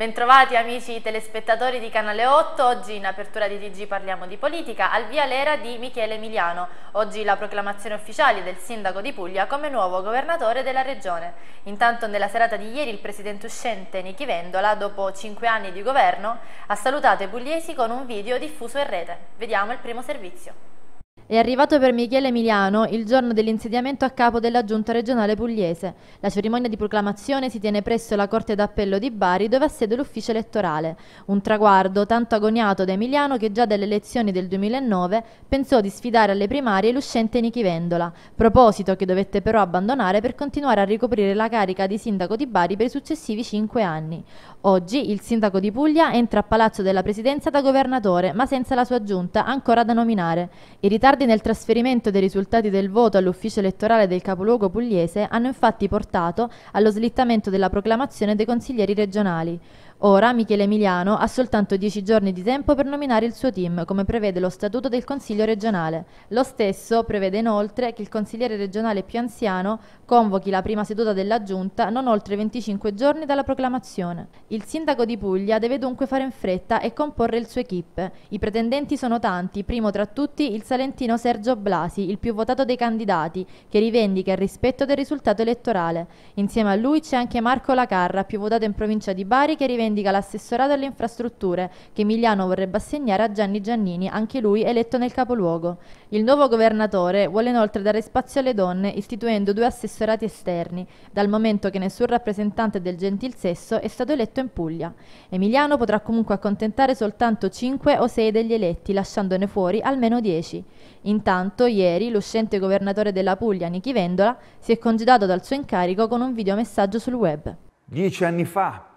Bentrovati amici telespettatori di Canale 8, oggi in apertura di TG parliamo di politica al via l'era di Michele Emiliano, oggi la proclamazione ufficiale del sindaco di Puglia come nuovo governatore della regione. Intanto nella serata di ieri il presidente uscente Nichi Vendola, dopo cinque anni di governo, ha salutato i pugliesi con un video diffuso in rete. Vediamo il primo servizio. È arrivato per Michele Emiliano il giorno dell'insediamento a capo della Giunta regionale pugliese. La cerimonia di proclamazione si tiene presso la Corte d'Appello di Bari dove ha sede l'ufficio elettorale. Un traguardo tanto agoniato da Emiliano che già dalle elezioni del 2009 pensò di sfidare alle primarie l'uscente Nichi Vendola, proposito che dovette però abbandonare per continuare a ricoprire la carica di sindaco di Bari per i successivi cinque anni. Oggi il sindaco di Puglia entra a Palazzo della Presidenza da governatore ma senza la sua giunta ancora da nominare. I ritardi ritardi nel trasferimento dei risultati del voto all'ufficio elettorale del capoluogo pugliese hanno infatti portato allo slittamento della proclamazione dei consiglieri regionali. Ora Michele Emiliano ha soltanto 10 giorni di tempo per nominare il suo team, come prevede lo statuto del Consiglio regionale. Lo stesso prevede inoltre che il consigliere regionale più anziano convochi la prima seduta della Giunta non oltre 25 giorni dalla proclamazione. Il sindaco di Puglia deve dunque fare in fretta e comporre il suo equip. I pretendenti sono tanti, primo tra tutti il salentino Sergio Blasi, il più votato dei candidati, che rivendica il rispetto del risultato elettorale. Insieme a lui c'è anche Marco Lacarra, più votato in provincia di Bari, che rivendica indica l'assessorato alle infrastrutture che Emiliano vorrebbe assegnare a Gianni Giannini, anche lui eletto nel capoluogo. Il nuovo governatore vuole inoltre dare spazio alle donne istituendo due assessorati esterni, dal momento che nessun rappresentante del gentil sesso è stato eletto in Puglia. Emiliano potrà comunque accontentare soltanto 5 o 6 degli eletti, lasciandone fuori almeno 10. Intanto, ieri, l'uscente governatore della Puglia, Nichi Vendola, si è congedato dal suo incarico con un videomessaggio sul web. Dieci anni fa,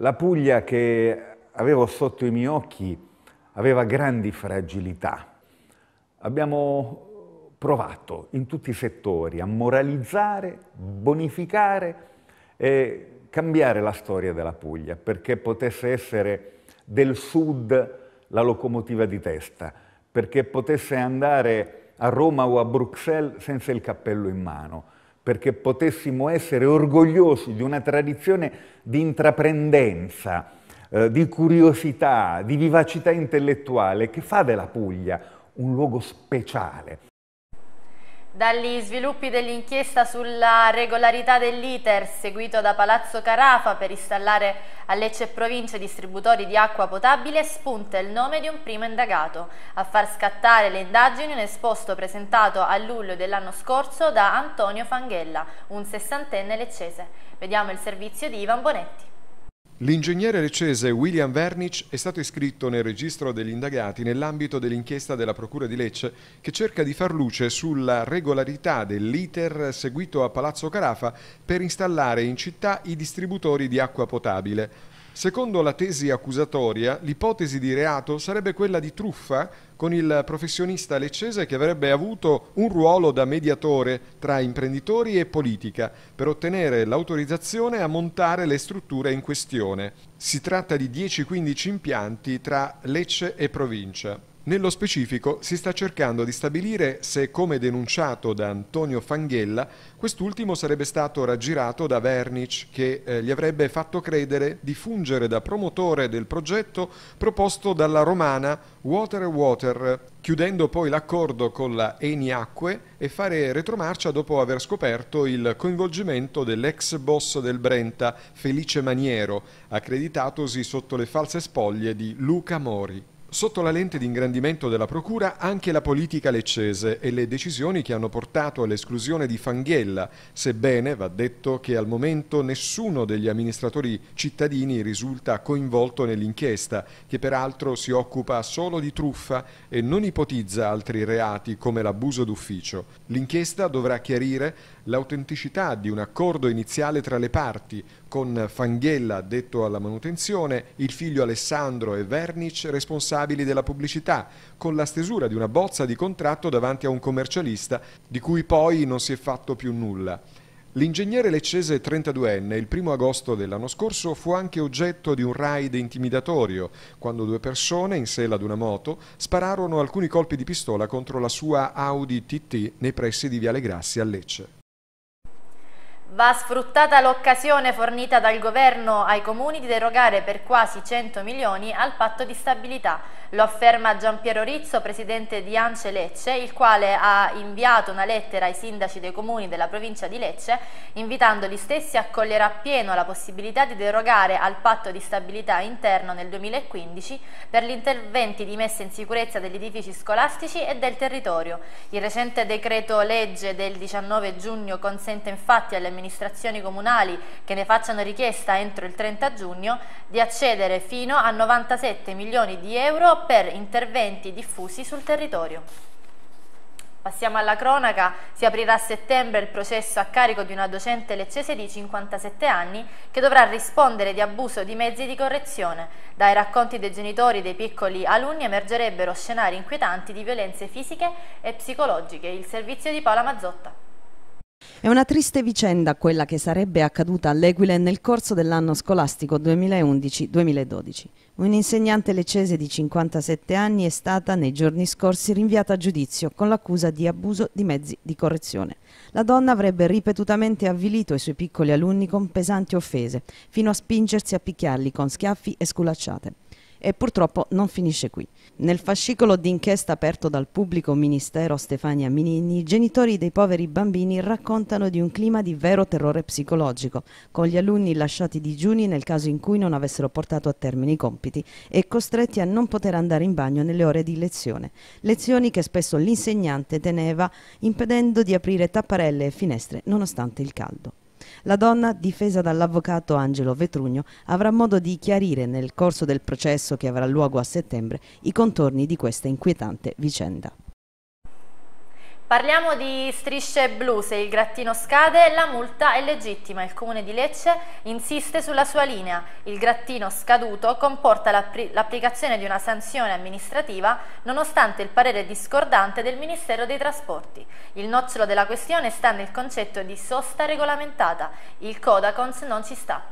la Puglia che avevo sotto i miei occhi aveva grandi fragilità. Abbiamo provato in tutti i settori a moralizzare, bonificare e cambiare la storia della Puglia perché potesse essere del sud la locomotiva di testa, perché potesse andare a Roma o a Bruxelles senza il cappello in mano, perché potessimo essere orgogliosi di una tradizione di intraprendenza, eh, di curiosità, di vivacità intellettuale che fa della Puglia un luogo speciale dagli sviluppi dell'inchiesta sulla regolarità dell'iter seguito da Palazzo Carafa per installare a Lecce e Province distributori di acqua potabile spunta il nome di un primo indagato. A far scattare le indagini un esposto presentato a luglio dell'anno scorso da Antonio Fanghella, un sessantenne leccese. Vediamo il servizio di Ivan Bonetti. L'ingegnere leccese William Vernich è stato iscritto nel registro degli indagati nell'ambito dell'inchiesta della Procura di Lecce che cerca di far luce sulla regolarità dell'iter seguito a Palazzo Carafa per installare in città i distributori di acqua potabile. Secondo la tesi accusatoria, l'ipotesi di reato sarebbe quella di truffa con il professionista leccese che avrebbe avuto un ruolo da mediatore tra imprenditori e politica per ottenere l'autorizzazione a montare le strutture in questione. Si tratta di 10-15 impianti tra Lecce e provincia. Nello specifico si sta cercando di stabilire se, come denunciato da Antonio Fanghella, quest'ultimo sarebbe stato raggirato da Vernic che eh, gli avrebbe fatto credere di fungere da promotore del progetto proposto dalla romana Water Water, chiudendo poi l'accordo con la Eni Acque e fare retromarcia dopo aver scoperto il coinvolgimento dell'ex boss del Brenta, Felice Maniero, accreditatosi sotto le false spoglie di Luca Mori. Sotto la lente di ingrandimento della Procura anche la politica leccese e le decisioni che hanno portato all'esclusione di Fanghella, sebbene va detto che al momento nessuno degli amministratori cittadini risulta coinvolto nell'inchiesta, che peraltro si occupa solo di truffa e non ipotizza altri reati come l'abuso d'ufficio. L'inchiesta dovrà chiarire l'autenticità di un accordo iniziale tra le parti, con Fanghella detto alla manutenzione, il figlio Alessandro e Vernic responsabili della pubblicità, con la stesura di una bozza di contratto davanti a un commercialista di cui poi non si è fatto più nulla. L'ingegnere leccese 32enne il primo agosto dell'anno scorso fu anche oggetto di un raid intimidatorio quando due persone in sella ad una moto spararono alcuni colpi di pistola contro la sua Audi TT nei pressi di Viale Grassi a Lecce. Va sfruttata l'occasione fornita dal governo ai comuni di derogare per quasi 100 milioni al patto di stabilità. Lo afferma Giampiero Rizzo, presidente di Ance Lecce, il quale ha inviato una lettera ai sindaci dei comuni della provincia di Lecce, invitando gli stessi a cogliere appieno la possibilità di derogare al patto di stabilità interno nel 2015 per gli interventi di messa in sicurezza degli edifici scolastici e del territorio. Il recente decreto legge del 19 giugno consente infatti alle amministrazioni comunali che ne facciano richiesta entro il 30 giugno di accedere fino a 97 milioni di euro per interventi diffusi sul territorio. Passiamo alla cronaca, si aprirà a settembre il processo a carico di una docente leccese di 57 anni che dovrà rispondere di abuso di mezzi di correzione. Dai racconti dei genitori dei piccoli alunni emergerebbero scenari inquietanti di violenze fisiche e psicologiche. Il servizio di Paola Mazzotta. È una triste vicenda quella che sarebbe accaduta all'Equile nel corso dell'anno scolastico 2011-2012. Un'insegnante leccese di 57 anni è stata nei giorni scorsi rinviata a giudizio con l'accusa di abuso di mezzi di correzione. La donna avrebbe ripetutamente avvilito i suoi piccoli alunni con pesanti offese, fino a spingersi a picchiarli con schiaffi e sculacciate. E purtroppo non finisce qui. Nel fascicolo d'inchiesta aperto dal pubblico ministero Stefania Minini, i genitori dei poveri bambini raccontano di un clima di vero terrore psicologico, con gli alunni lasciati digiuni nel caso in cui non avessero portato a termine i compiti e costretti a non poter andare in bagno nelle ore di lezione. Lezioni che spesso l'insegnante teneva impedendo di aprire tapparelle e finestre nonostante il caldo. La donna, difesa dall'avvocato Angelo Vetrugno, avrà modo di chiarire nel corso del processo che avrà luogo a settembre i contorni di questa inquietante vicenda. Parliamo di strisce blu, se il grattino scade la multa è legittima, il comune di Lecce insiste sulla sua linea, il grattino scaduto comporta l'applicazione di una sanzione amministrativa nonostante il parere discordante del Ministero dei Trasporti. Il nocciolo della questione sta nel concetto di sosta regolamentata, il Codacons non ci sta.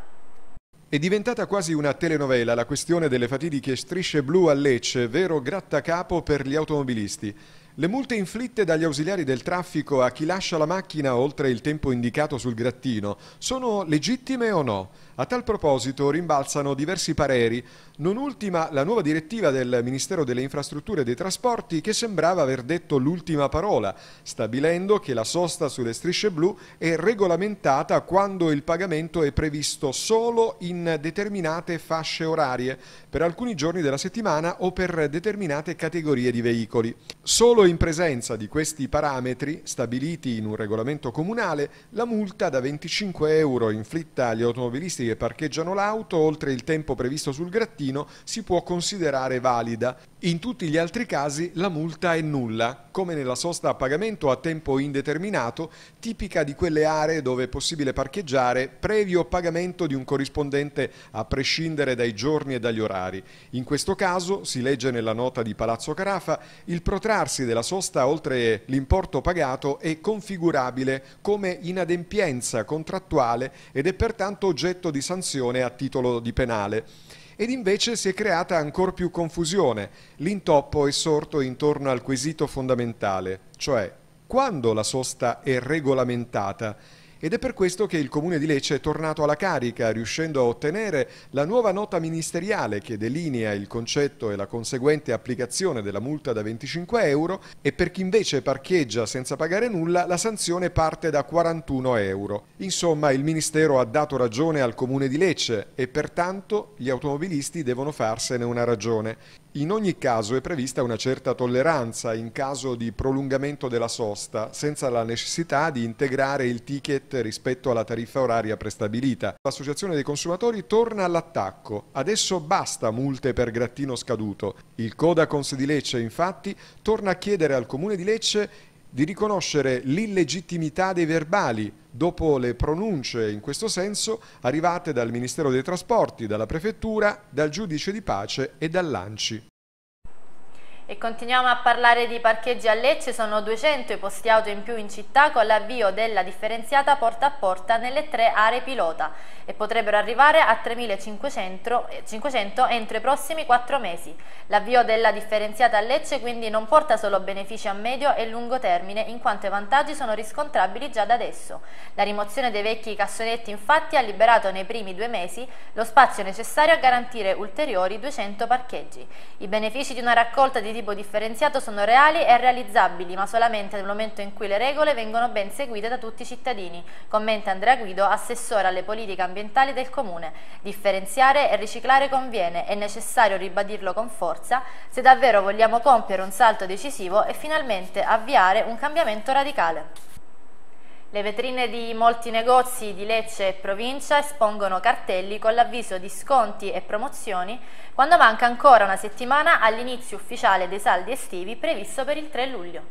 È diventata quasi una telenovela la questione delle fatidiche strisce blu a Lecce, vero grattacapo per gli automobilisti. Le multe inflitte dagli ausiliari del traffico a chi lascia la macchina oltre il tempo indicato sul grattino sono legittime o no? A tal proposito rimbalzano diversi pareri, non ultima la nuova direttiva del Ministero delle Infrastrutture e dei Trasporti che sembrava aver detto l'ultima parola, stabilendo che la sosta sulle strisce blu è regolamentata quando il pagamento è previsto solo in determinate fasce orarie, per alcuni giorni della settimana o per determinate categorie di veicoli. Solo in presenza di questi parametri, stabiliti in un regolamento comunale, la multa da 25 euro inflitta agli automobilisti che parcheggiano l'auto oltre il tempo previsto sul grattino si può considerare valida. In tutti gli altri casi la multa è nulla, come nella sosta a pagamento a tempo indeterminato, tipica di quelle aree dove è possibile parcheggiare previo pagamento di un corrispondente a prescindere dai giorni e dagli orari. In questo caso, si legge nella nota di Palazzo Carafa, il protrarsi della sosta oltre l'importo pagato è configurabile come inadempienza contrattuale ed è pertanto oggetto di di sanzione a titolo di penale. Ed invece si è creata ancor più confusione. L'intoppo è sorto intorno al quesito fondamentale, cioè quando la sosta è regolamentata ed è per questo che il Comune di Lecce è tornato alla carica, riuscendo a ottenere la nuova nota ministeriale che delinea il concetto e la conseguente applicazione della multa da 25 euro e per chi invece parcheggia senza pagare nulla la sanzione parte da 41 euro. Insomma, il Ministero ha dato ragione al Comune di Lecce e pertanto gli automobilisti devono farsene una ragione. In ogni caso è prevista una certa tolleranza in caso di prolungamento della sosta, senza la necessità di integrare il ticket rispetto alla tariffa oraria prestabilita. L'Associazione dei consumatori torna all'attacco. Adesso basta multe per grattino scaduto. Il Codacons di Lecce, infatti, torna a chiedere al Comune di Lecce di riconoscere l'illegittimità dei verbali dopo le pronunce in questo senso arrivate dal Ministero dei Trasporti, dalla Prefettura, dal Giudice di Pace e dall'Anci. E continuiamo a parlare di parcheggi a Lecce, sono 200 i posti auto in più in città con l'avvio della differenziata porta a porta nelle tre aree pilota e potrebbero arrivare a 3.500 eh, entro i prossimi 4 mesi. L'avvio della differenziata a Lecce quindi non porta solo benefici a medio e lungo termine in quanto i vantaggi sono riscontrabili già da adesso. La rimozione dei vecchi cassonetti infatti ha liberato nei primi due mesi lo spazio necessario a garantire ulteriori 200 parcheggi. I benefici di una raccolta di tipo differenziato sono reali e realizzabili, ma solamente nel momento in cui le regole vengono ben seguite da tutti i cittadini, commenta Andrea Guido, assessore alle politiche ambientali del Comune. Differenziare e riciclare conviene, è necessario ribadirlo con forza se davvero vogliamo compiere un salto decisivo e finalmente avviare un cambiamento radicale. Le vetrine di molti negozi di Lecce e provincia espongono cartelli con l'avviso di sconti e promozioni quando manca ancora una settimana all'inizio ufficiale dei saldi estivi previsto per il 3 luglio.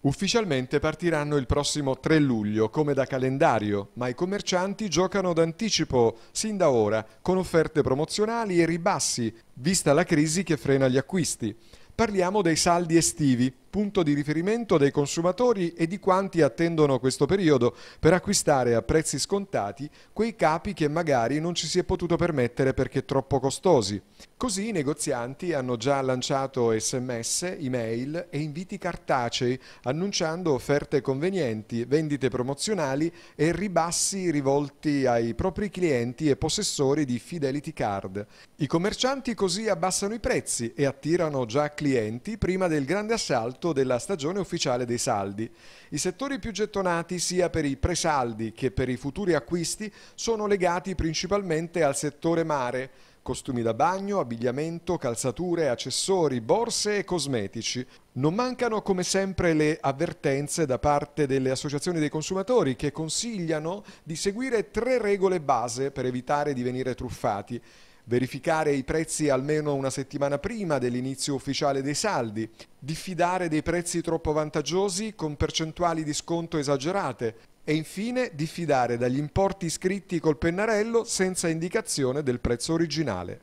Ufficialmente partiranno il prossimo 3 luglio, come da calendario, ma i commercianti giocano d'anticipo, sin da ora, con offerte promozionali e ribassi, vista la crisi che frena gli acquisti. Parliamo dei saldi estivi, punto di riferimento dei consumatori e di quanti attendono questo periodo per acquistare a prezzi scontati quei capi che magari non ci si è potuto permettere perché troppo costosi. Così i negozianti hanno già lanciato sms, email e inviti cartacei annunciando offerte convenienti, vendite promozionali e ribassi rivolti ai propri clienti e possessori di Fidelity Card. I commercianti così abbassano i prezzi e attirano già clienti prima del grande assalto 8 della stagione ufficiale dei saldi. I settori più gettonati sia per i presaldi che per i futuri acquisti sono legati principalmente al settore mare, costumi da bagno, abbigliamento, calzature, accessori, borse e cosmetici. Non mancano come sempre le avvertenze da parte delle associazioni dei consumatori che consigliano di seguire tre regole base per evitare di venire truffati verificare i prezzi almeno una settimana prima dell'inizio ufficiale dei saldi, diffidare dei prezzi troppo vantaggiosi con percentuali di sconto esagerate e infine diffidare dagli importi scritti col pennarello senza indicazione del prezzo originale.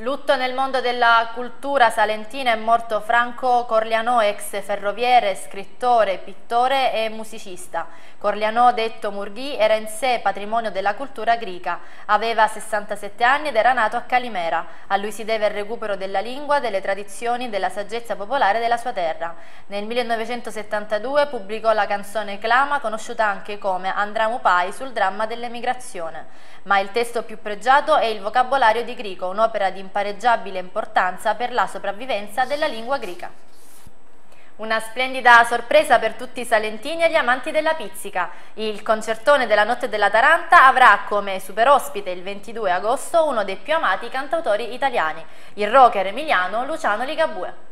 Lutto nel mondo della cultura salentina è morto Franco Corlianò, ex ferroviere, scrittore, pittore e musicista. Corlianò, detto Murghi, era in sé patrimonio della cultura greca, aveva 67 anni ed era nato a Calimera. A lui si deve il recupero della lingua, delle tradizioni, della saggezza popolare della sua terra. Nel 1972 pubblicò la canzone Clama, conosciuta anche come Andramu Pai sul dramma dell'emigrazione. Ma il testo più pregiato è il vocabolario di Grico, un'opera di impareggiabile importanza per la sopravvivenza della lingua greca. Una splendida sorpresa per tutti i salentini e gli amanti della pizzica. Il concertone della Notte della Taranta avrà come super ospite il 22 agosto uno dei più amati cantautori italiani, il rocker emiliano Luciano Ligabue.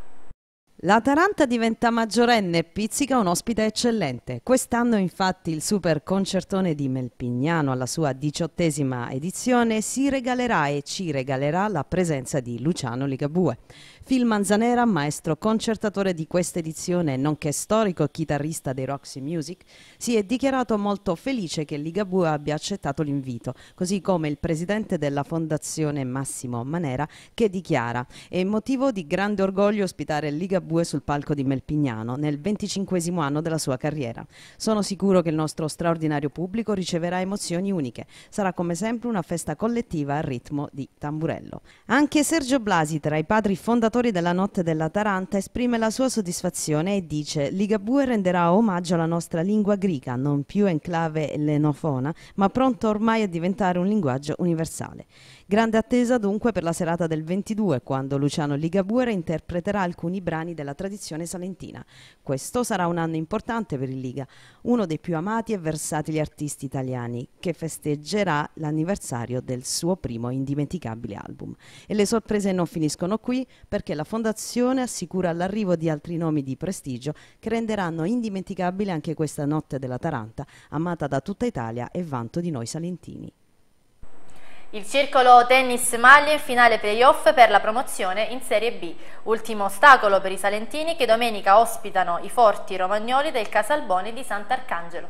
La Taranta diventa maggiorenne e pizzica un ospite eccellente. Quest'anno infatti il super concertone di Melpignano alla sua diciottesima edizione si regalerà e ci regalerà la presenza di Luciano Ligabue. Phil Manzanera, maestro concertatore di questa edizione, nonché storico chitarrista dei Roxy Music, si è dichiarato molto felice che Ligabue abbia accettato l'invito, così come il presidente della fondazione Massimo Manera che dichiara è motivo di grande orgoglio ospitare Ligabue sul palco di Melpignano nel 25 anno della sua carriera. Sono sicuro che il nostro straordinario pubblico riceverà emozioni uniche. Sarà come sempre una festa collettiva al ritmo di tamburello. Anche Sergio Blasi, tra i padri fondatori organizzatori della Notte della Taranta, esprime la sua soddisfazione e dice Ligabue renderà omaggio alla nostra lingua greca, non più enclave lenofona, ma pronto ormai a diventare un linguaggio universale. Grande attesa dunque per la serata del 22, quando Luciano Ligabue interpreterà alcuni brani della tradizione salentina. Questo sarà un anno importante per il Liga, uno dei più amati e versatili artisti italiani, che festeggerà l'anniversario del suo primo indimenticabile album. E le sorprese non finiscono qui, perché la Fondazione assicura l'arrivo di altri nomi di prestigio che renderanno indimenticabile anche questa notte della Taranta, amata da tutta Italia e vanto di noi salentini. Il circolo tennis maglie in finale playoff per la promozione in Serie B. Ultimo ostacolo per i salentini che domenica ospitano i forti romagnoli del Casalbone di Sant'Arcangelo.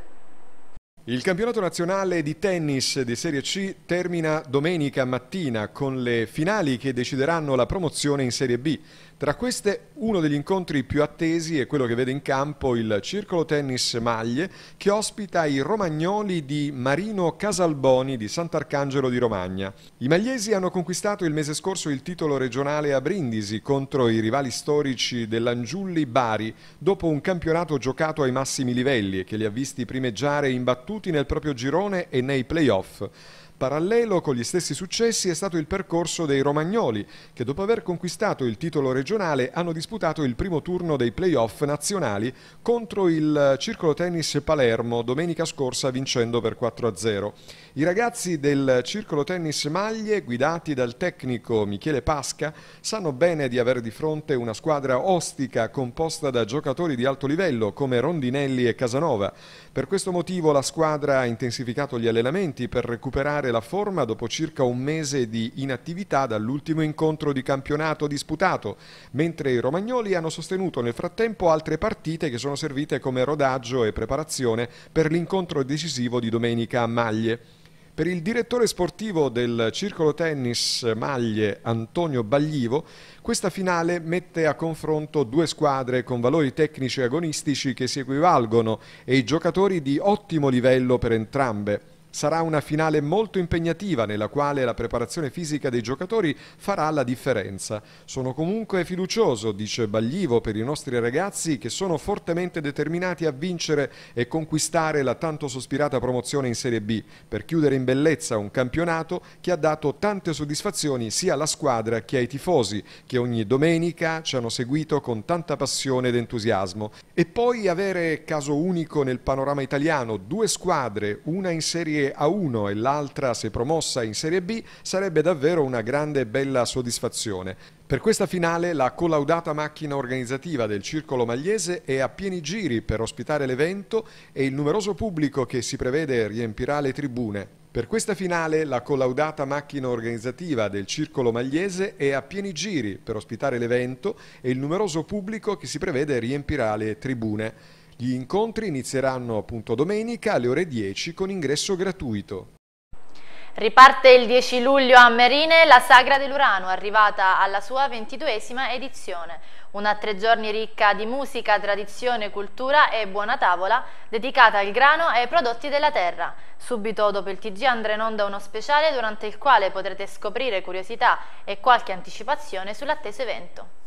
Il campionato nazionale di tennis di Serie C termina domenica mattina con le finali che decideranno la promozione in Serie B. Tra queste, uno degli incontri più attesi è quello che vede in campo il Circolo Tennis Maglie, che ospita i romagnoli di Marino Casalboni di Sant'Arcangelo di Romagna. I magliesi hanno conquistato il mese scorso il titolo regionale a Brindisi contro i rivali storici dell'Angiulli Bari, dopo un campionato giocato ai massimi livelli e che li ha visti primeggiare imbattuti nel proprio girone e nei playoff. Parallelo con gli stessi successi è stato il percorso dei romagnoli, che dopo aver conquistato il titolo regionale hanno disputato il primo turno dei playoff nazionali contro il eh, Circolo Tennis Palermo domenica scorsa vincendo per 4-0. I ragazzi del Circolo Tennis Maglie, guidati dal tecnico Michele Pasca, sanno bene di avere di fronte una squadra ostica composta da giocatori di alto livello come Rondinelli e Casanova. Per questo motivo la squadra ha intensificato gli allenamenti per recuperare recuperare la forma dopo circa un mese di inattività dall'ultimo incontro di campionato disputato, mentre i romagnoli hanno sostenuto nel frattempo altre partite che sono servite come rodaggio e preparazione per l'incontro decisivo di domenica a Maglie. Per il direttore sportivo del Circolo Tennis Maglie, Antonio Baglivo, questa finale mette a confronto due squadre con valori tecnici agonistici che si equivalgono e i giocatori di ottimo livello per entrambe. Sarà una finale molto impegnativa nella quale la preparazione fisica dei giocatori farà la differenza. Sono comunque fiducioso, dice Baglivo, per i nostri ragazzi che sono fortemente determinati a vincere e conquistare la tanto sospirata promozione in Serie B per chiudere in bellezza un campionato che ha dato tante soddisfazioni sia alla squadra che ai tifosi che ogni domenica ci hanno seguito con tanta passione ed entusiasmo. E poi avere caso unico nel panorama italiano due squadre, una in Serie A a uno e l'altra, se promossa in Serie B, sarebbe davvero una grande e bella soddisfazione. Per questa finale la collaudata macchina organizzativa del Circolo Magliese è a pieni giri per ospitare l'evento e il numeroso pubblico che si prevede riempirà le tribune. Per questa finale la collaudata macchina organizzativa del Circolo Magliese è a pieni giri per ospitare l'evento e il numeroso pubblico che si prevede riempirà le tribune. Gli incontri inizieranno appunto domenica alle ore 10 con ingresso gratuito. Riparte il 10 luglio a Merine la Sagra dell'Urano, arrivata alla sua ventiduesima edizione. Una tre giorni ricca di musica, tradizione, cultura e buona tavola, dedicata al grano e ai prodotti della terra. Subito dopo il TG andrà in onda uno speciale durante il quale potrete scoprire curiosità e qualche anticipazione sull'atteso evento.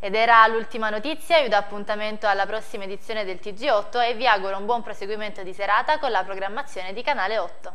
Ed era l'ultima notizia, io do appuntamento alla prossima edizione del TG8 e vi auguro un buon proseguimento di serata con la programmazione di Canale 8.